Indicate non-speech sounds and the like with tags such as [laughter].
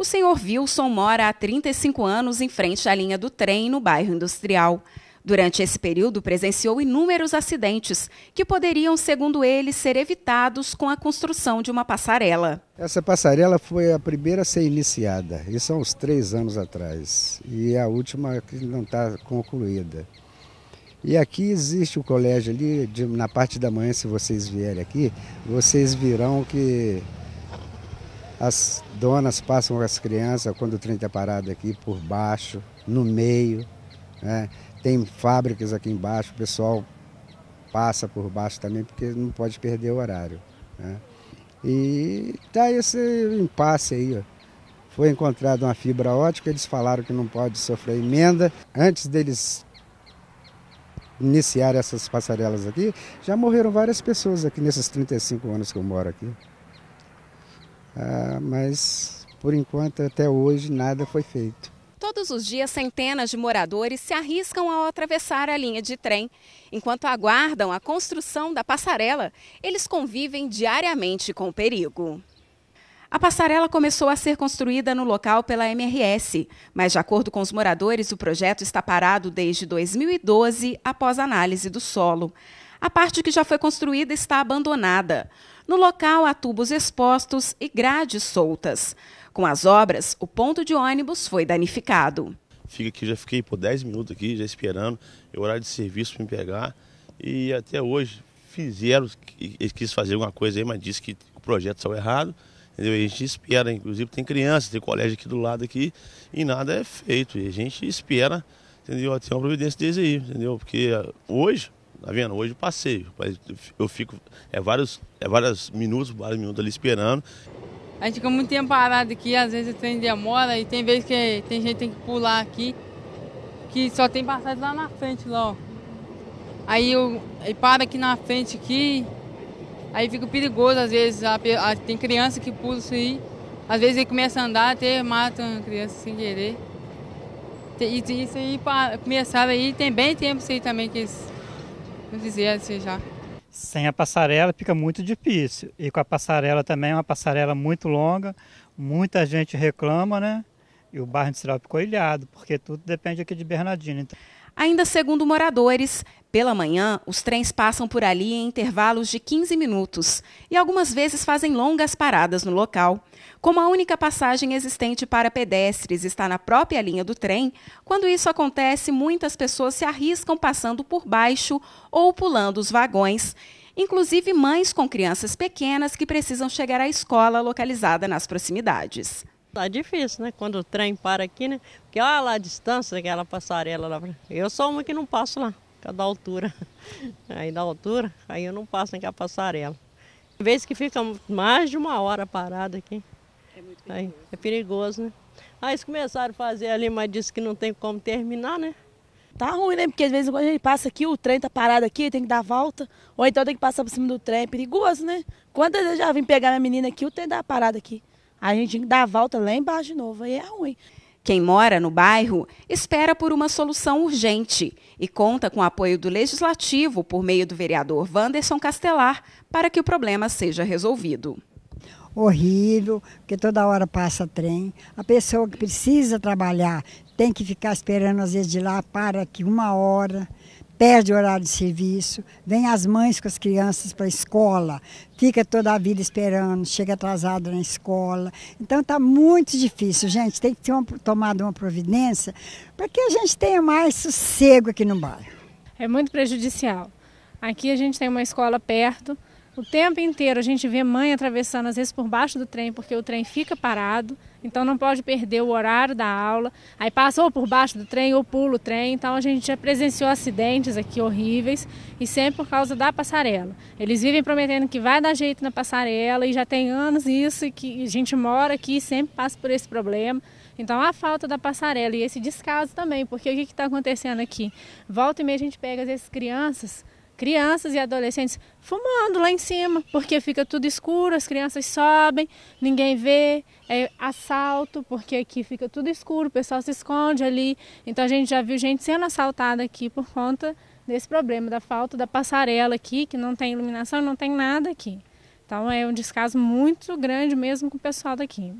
O senhor Wilson mora há 35 anos em frente à linha do trem no bairro industrial. Durante esse período, presenciou inúmeros acidentes que poderiam, segundo ele, ser evitados com a construção de uma passarela. Essa passarela foi a primeira a ser iniciada, isso há uns três anos atrás, e a última que não está concluída. E aqui existe o colégio ali, de, na parte da manhã, se vocês vierem aqui, vocês virão que as donas passam as crianças, quando o trem está parado aqui, por baixo, no meio. Né? Tem fábricas aqui embaixo, o pessoal passa por baixo também, porque não pode perder o horário. Né? E tá esse impasse aí. Ó. Foi encontrada uma fibra ótica, eles falaram que não pode sofrer emenda. Antes deles iniciar essas passarelas aqui, já morreram várias pessoas aqui nesses 35 anos que eu moro aqui. Ah, mas, por enquanto, até hoje, nada foi feito. Todos os dias, centenas de moradores se arriscam ao atravessar a linha de trem. Enquanto aguardam a construção da passarela, eles convivem diariamente com o perigo. A passarela começou a ser construída no local pela MRS, mas, de acordo com os moradores, o projeto está parado desde 2012, após análise do solo. A parte que já foi construída está abandonada. No local há tubos expostos e grades soltas. Com as obras, o ponto de ônibus foi danificado. Fica aqui, já fiquei por 10 minutos aqui, já esperando, é horário de serviço para me pegar. E até hoje fizeram, eles quis fazer alguma coisa aí, mas disse que o projeto saiu errado. Entendeu? a gente espera, inclusive tem criança, tem colégio aqui do lado aqui, e nada é feito. E a gente espera, entendeu? Até uma providência deles aí, entendeu? Porque ah, hoje Tá vendo? Hoje eu passei. Eu fico é vários, é vários minutos, vários minutos ali esperando. A gente fica muito tempo parado aqui, às vezes o trem demora e tem vezes que tem gente que tem que pular aqui, que só tem passagem lá na frente, lá, ó. Aí eu, eu para aqui na frente aqui, aí fica perigoso, às vezes a, a, tem criança que pula isso aí, às vezes ele começa a andar, até mata a criança sem querer. E isso aí para, começaram aí, tem bem tempo isso aí também que eles dizer assim já. Sem a passarela fica muito difícil. E com a passarela também, é uma passarela muito longa, muita gente reclama, né? E o bairro industrial ficou ilhado, porque tudo depende aqui de Bernardino. Então... Ainda segundo moradores, pela manhã, os trens passam por ali em intervalos de 15 minutos e algumas vezes fazem longas paradas no local. Como a única passagem existente para pedestres está na própria linha do trem, quando isso acontece, muitas pessoas se arriscam passando por baixo ou pulando os vagões inclusive mães com crianças pequenas que precisam chegar à escola localizada nas proximidades. Tá difícil, né? Quando o trem para aqui, né? Porque olha lá a distância daquela passarela lá. Eu sou uma que não passo lá, por causa da altura. [laughs] Aí da altura, aí eu não passo naquela passarela. Tem vezes que fica mais de uma hora parado aqui. É muito perigoso. Aí, é perigoso, né? Aí eles começaram a fazer ali, mas disse que não tem como terminar, né? Tá ruim, né? Porque às vezes quando a gente passa aqui, o trem tá parado aqui, tem que dar volta. Ou então tem que passar por cima do trem. É perigoso, né? Quantas vezes eu já vim pegar minha menina aqui, o trem dá parado aqui. A gente tem que dar a volta lá embaixo de novo, aí é ruim. Quem mora no bairro espera por uma solução urgente e conta com o apoio do Legislativo por meio do vereador Wanderson Castelar para que o problema seja resolvido. Horrível, porque toda hora passa trem. A pessoa que precisa trabalhar tem que ficar esperando, às vezes, de lá para que uma hora perde o horário de serviço, vem as mães com as crianças para a escola, fica toda a vida esperando, chega atrasado na escola. Então está muito difícil, gente. Tem que ter uma, tomado uma providência para que a gente tenha mais sossego aqui no bairro. É muito prejudicial. Aqui a gente tem uma escola perto, o tempo inteiro a gente vê mãe atravessando, às vezes por baixo do trem, porque o trem fica parado, então não pode perder o horário da aula. Aí passa ou por baixo do trem ou pula o trem. Então a gente já presenciou acidentes aqui horríveis e sempre por causa da passarela. Eles vivem prometendo que vai dar jeito na passarela e já tem anos isso e que a gente mora aqui e sempre passa por esse problema. Então a falta da passarela e esse descaso também, porque o que está acontecendo aqui? Volta e meia a gente pega essas crianças crianças e adolescentes fumando lá em cima, porque fica tudo escuro, as crianças sobem, ninguém vê, é assalto, porque aqui fica tudo escuro, o pessoal se esconde ali. Então a gente já viu gente sendo assaltada aqui por conta desse problema, da falta da passarela aqui, que não tem iluminação, não tem nada aqui. Então é um descaso muito grande mesmo com o pessoal daqui.